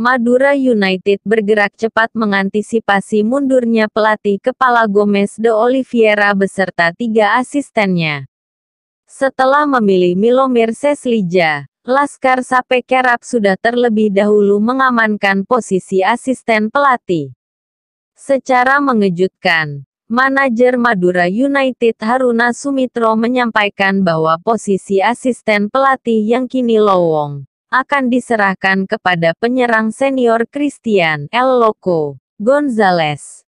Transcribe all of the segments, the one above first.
Madura United bergerak cepat mengantisipasi mundurnya pelatih kepala Gomez de Oliveira beserta tiga asistennya. Setelah memilih Milomir Seslija, Laskar Sape sudah terlebih dahulu mengamankan posisi asisten pelatih. Secara mengejutkan, manajer Madura United Haruna Sumitro menyampaikan bahwa posisi asisten pelatih yang kini lowong akan diserahkan kepada penyerang senior Christian El Loco Gonzales.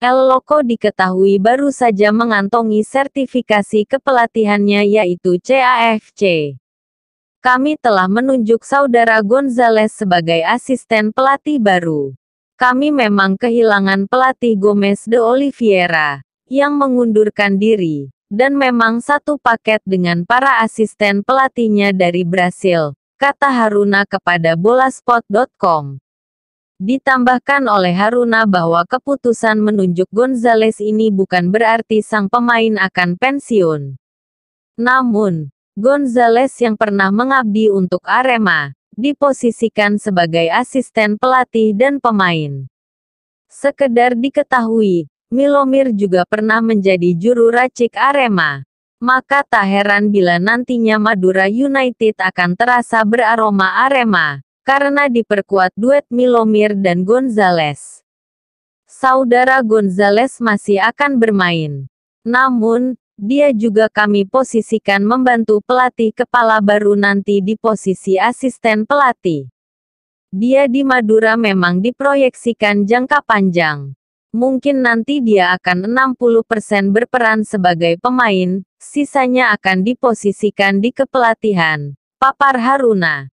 El Loco diketahui baru saja mengantongi sertifikasi kepelatihannya yaitu CAFC. Kami telah menunjuk saudara Gonzales sebagai asisten pelatih baru. Kami memang kehilangan pelatih Gomez de Oliveira, yang mengundurkan diri, dan memang satu paket dengan para asisten pelatihnya dari Brasil, kata Haruna kepada bolaspot.com. Ditambahkan oleh Haruna bahwa keputusan menunjuk Gonzales ini bukan berarti sang pemain akan pensiun. Namun, Gonzales yang pernah mengabdi untuk Arema, diposisikan sebagai asisten pelatih dan pemain. Sekedar diketahui, Milomir juga pernah menjadi juru racik Arema maka tak heran bila nantinya Madura United akan terasa beraroma Arema, karena diperkuat duet Milomir dan Gonzales. Saudara Gonzales masih akan bermain. Namun, dia juga kami posisikan membantu pelatih kepala baru nanti di posisi asisten pelatih. Dia di Madura memang diproyeksikan jangka panjang. Mungkin nanti dia akan 60% berperan sebagai pemain, sisanya akan diposisikan di kepelatihan. Papar Haruna